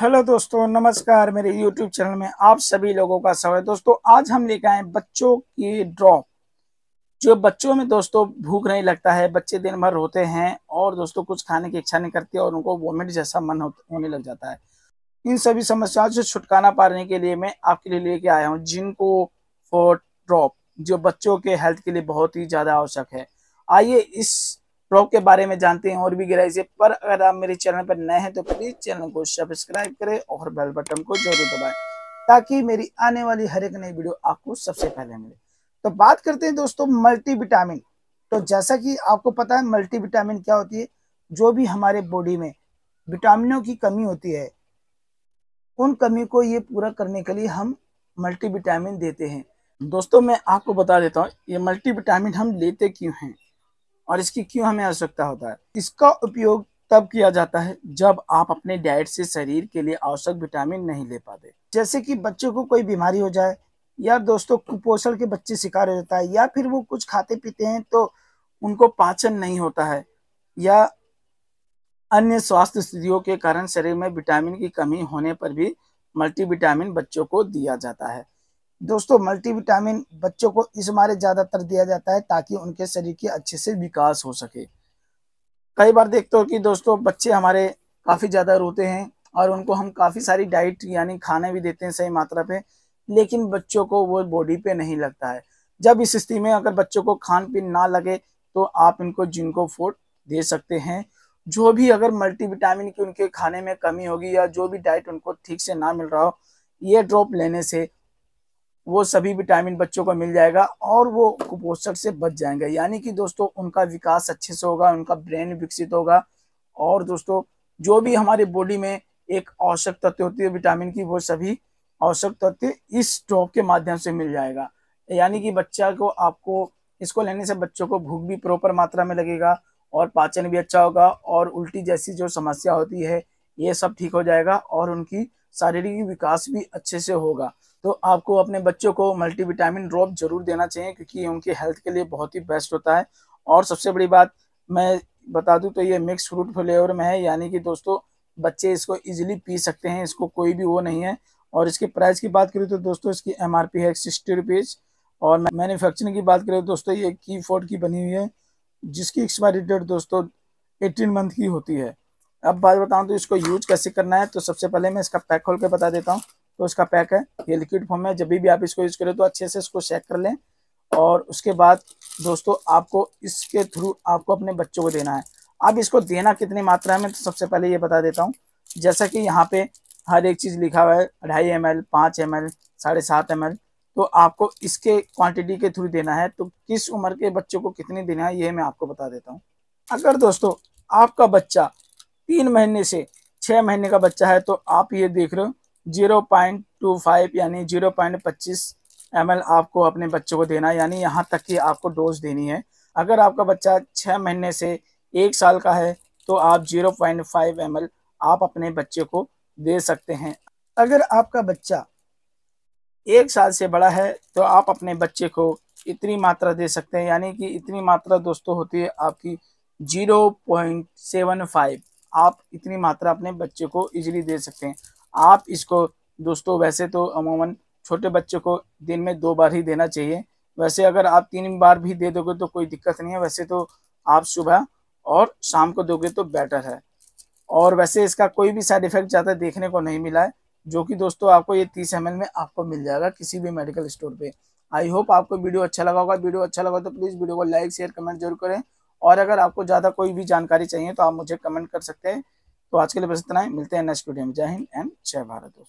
hello दोस्तों नमस्कार मेरे यूट्यूब चैनल में आप सभी लोगों का स्वागत दोस्तों आज हम लेकर आए बच्चों की ड्रॉप जो बच्चों में दोस्तों भूख नहीं लगता है बच्चे दिन भर रोते हैं और दोस्तों कुछ खाने की इच्छा नहीं करती और उनको वॉमिट जैसा मन होने लग जाता है इन सभी समस्याओं से छुटकारा पाने के लिए मैं आपके लिए लेके आया हूँ जिनको फॉर ड्रॉप जो बच्चों के हेल्थ के लिए बहुत ही ज़्यादा आवश्यक है आइए इस प्रॉप के बारे में जानते हैं और भी गहराई से पर अगर आप मेरे चैनल पर नए हैं तो प्लीज चैनल को सब्सक्राइब करें और बेल बटन को जरूर दबाएं ताकि मेरी आने वाली हर एक नई वीडियो आपको सबसे पहले मिले तो बात करते हैं दोस्तों मल्टी विटामिन तो जैसा कि आपको पता है मल्टी विटामिन क्या होती है जो भी हमारे बॉडी में विटामिनों की कमी होती है उन कमी को ये पूरा करने के लिए हम मल्टी विटामिन देते हैं दोस्तों मैं आपको बता देता हूँ ये मल्टी विटामिन हम लेते क्यों हैं और इसकी क्यों हमें आवश्यकता होता है इसका उपयोग तब किया जाता है जब आप अपने डाइट से शरीर के लिए आवश्यक विटामिन नहीं ले पाते जैसे कि बच्चों को कोई बीमारी हो जाए या दोस्तों कुपोषण के बच्चे शिकार हो जाता है या फिर वो कुछ खाते पीते हैं तो उनको पाचन नहीं होता है या अन्य स्वास्थ्य स्थितियों के कारण शरीर में विटामिन की कमी होने पर भी मल्टीविटामिन बच्चों को दिया जाता है दोस्तों मल्टीविटामिन बच्चों को इस मारे ज़्यादातर दिया जाता है ताकि उनके शरीर के अच्छे से विकास हो सके कई बार देखते हो कि दोस्तों बच्चे हमारे काफ़ी ज़्यादा रोते हैं और उनको हम काफ़ी सारी डाइट यानी खाने भी देते हैं सही मात्रा पे लेकिन बच्चों को वो बॉडी पे नहीं लगता है जब इस स्थिति में अगर बच्चों को खान पीन ना लगे तो आप इनको जिनको फूड दे सकते हैं जो भी अगर मल्टीविटामिन की उनके खाने में कमी होगी या जो भी डाइट उनको ठीक से ना मिल रहा हो ये ड्रॉप लेने से वो सभी विटामिन बच्चों को मिल जाएगा और वो कुपोषक से बच जाएंगे यानी कि दोस्तों उनका विकास अच्छे से होगा उनका ब्रेन विकसित होगा और दोस्तों जो भी हमारे बॉडी में एक आवश्यक तत्व होती है विटामिन की वो सभी आवश्यक तत्व इस ड्रॉप के माध्यम से मिल जाएगा यानी कि बच्चा को आपको इसको लेने से बच्चों को भूख भी प्रॉपर मात्रा में लगेगा और पाचन भी अच्छा होगा और उल्टी जैसी जो समस्या होती है ये सब ठीक हो जाएगा और उनकी शारीरिक विकास भी अच्छे से होगा तो आपको अपने बच्चों को मल्टीविटामिन ड्रॉप जरूर देना चाहिए क्योंकि ये उनके हेल्थ के लिए बहुत ही बेस्ट होता है और सबसे बड़ी बात मैं बता दूं तो ये मिक्स फ्रूट फ्लेवर में है यानी कि दोस्तों बच्चे इसको इजीली पी सकते हैं इसको कोई भी वो नहीं है और इसके प्राइस की बात करें तो दोस्तों इसकी एम है सिक्सटी रुपीज़ और मैन्युफैक्चरिंग की बात करें दोस्तों ये की फोर्ड की बनी हुई है जिसकी एक्सपायरी डेट दोस्तों एटीन मंथ की होती है अब बात बताऊँ तो इसको यूज कैसे करना है तो सबसे पहले मैं इसका पैक खोल के बता देता हूँ तो इसका पैक है ये लिक्विड फॉर्म है जब भी आप इसको यूज करें तो अच्छे से इसको चेक कर लें और उसके बाद दोस्तों आपको इसके थ्रू आपको अपने बच्चों को देना है अब इसको देना कितनी मात्रा में तो सबसे पहले ये बता देता हूँ जैसा कि यहाँ पे हर एक चीज़ लिखा हुआ है अढ़ाई एम एल पाँच एम एल साढ़े सात एम एल तो आपको इसके क्वांटिटी के थ्रू देना है तो किस उम्र के बच्चों को कितनी देना है ये मैं आपको बता देता हूँ अगर दोस्तों आपका बच्चा तीन महीने से छः महीने का बच्चा है तो आप ये देख रहे हो जीरो पॉइंट टू फाइव यानी जीरो पॉइंट पच्चीस एम आपको अपने बच्चों को देना है यानी यहाँ तक की आपको डोज देनी है अगर आपका बच्चा छः महीने से एक साल का है तो आप जीरो पॉइंट फाइव एम आप अपने बच्चे को दे सकते हैं अगर आपका बच्चा एक साल से बड़ा है तो आप अपने बच्चे को इतनी मात्रा दे सकते हैं यानी कि इतनी मात्रा दोस्तों होती है आपकी जीरो पॉइंट सेवन फाइव आप इतनी मात्रा अपने बच्चे को इजीली दे सकते हैं आप इसको दोस्तों वैसे तो अमूमन छोटे बच्चे को दिन में दो बार ही देना चाहिए वैसे अगर आप तीन बार भी दे दोगे तो कोई दिक्कत नहीं है वैसे तो आप सुबह और शाम को दोगे तो बेटर है और वैसे इसका कोई भी साइड इफेक्ट ज़्यादा देखने को नहीं मिला है जो कि दोस्तों आपको ये तीस एम में आपको मिल जाएगा किसी भी मेडिकल स्टोर पे आई होप आपको वीडियो अच्छा लगा होगा वीडियो अच्छा लगा तो प्लीज़ वीडियो को लाइक शेयर कमेंट जरूर करें और अगर आपको ज़्यादा कोई भी जानकारी चाहिए तो आप मुझे कमेंट कर सकते हैं तो आज के लिए बस इतना है मिलते हैं नेक्स्ट वीडियो में जय हिंद एंड जय भारत दोस्तों